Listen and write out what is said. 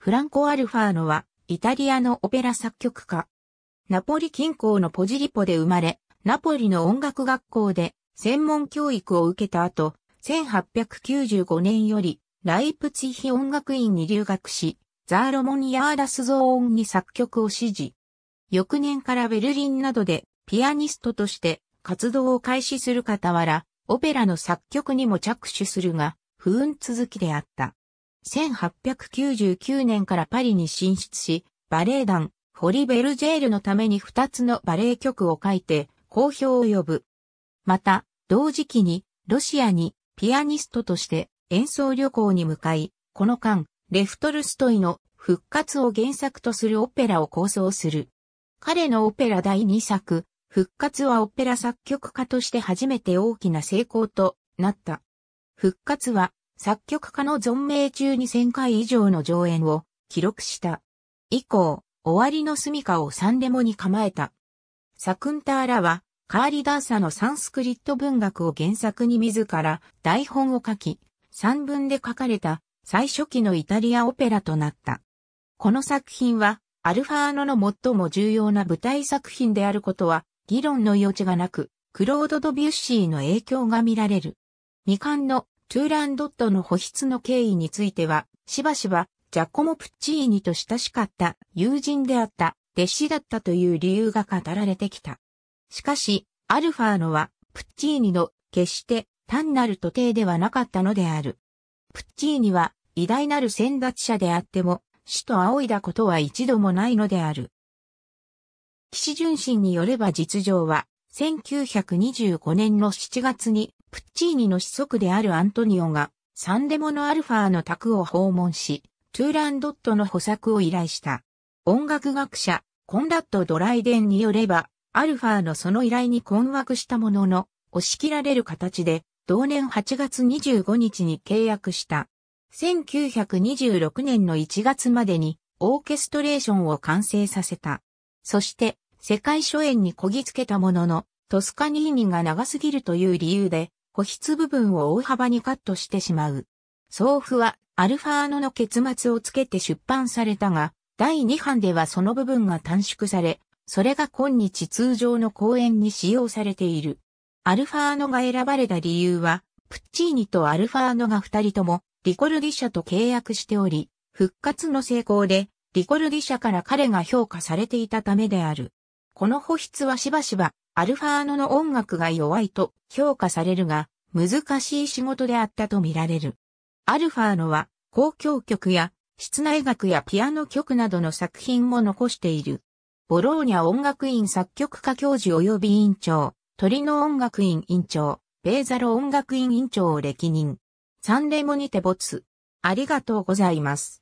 フランコ・アルファーノは、イタリアのオペラ作曲家。ナポリ近郊のポジリポで生まれ、ナポリの音楽学校で専門教育を受けた後、1895年よりライプツィヒ音楽院に留学し、ザーロモニアーラスゾーンに作曲を指示。翌年からベルリンなどでピアニストとして活動を開始する傍ら、オペラの作曲にも着手するが、不運続きであった。1899年からパリに進出し、バレエ団、フォリベルジェールのために2つのバレエ曲を書いて、好評を呼ぶ。また、同時期に、ロシアに、ピアニストとして演奏旅行に向かい、この間、レフトルストイの復活を原作とするオペラを構想する。彼のオペラ第2作、復活はオペラ作曲家として初めて大きな成功となった。復活は作曲家の存命中に1000回以上の上演を記録した。以降、終わりの住処をサンレモに構えた。サクンターラは、カーリダーサのサンスクリット文学を原作に自ら台本を書き、3文で書かれた最初期のイタリアオペラとなった。この作品は、アルファーノの最も重要な舞台作品であることは、議論の余地がなく、クロード・ドビュッシーの影響が見られる。未完のトゥーランドットの保湿の経緯については、しばしば、ジャコモ・プッチーニと親しかった友人であった弟子だったという理由が語られてきた。しかし、アルファーノは、プッチーニの決して単なる徒弟ではなかったのである。プッチーニは偉大なる先達者であっても、死と仰いだことは一度もないのである。騎士純心によれば実情は、1925年の7月に、プッチーニの子息であるアントニオが、サンデモのアルファーの宅を訪問し、トゥーランドットの補作を依頼した。音楽学者、コンラッド・ドライデンによれば、アルファーのその依頼に困惑したものの、押し切られる形で、同年8月25日に契約した。1926年の1月までに、オーケストレーションを完成させた。そして、世界初演にこぎつけたものの、トスカニーニが長すぎるという理由で、個室部分を大幅にカットしてしまう。送付は、アルファーノの結末をつけて出版されたが、第2版ではその部分が短縮され、それが今日通常の公演に使用されている。アルファーノが選ばれた理由は、プッチーニとアルファーノが二人とも、リコルディ社と契約しており、復活の成功で、リコルディ社から彼が評価されていたためである。この保湿はしばしば、アルファーノの音楽が弱いと評価されるが、難しい仕事であったとみられる。アルファーノは、公共曲や、室内楽やピアノ曲などの作品も残している。ボローニャ音楽院作曲家教授及び委員長、トリノ音楽院院長、ベーザロ音楽院院長を歴任。サンレモにて没。ありがとうございます。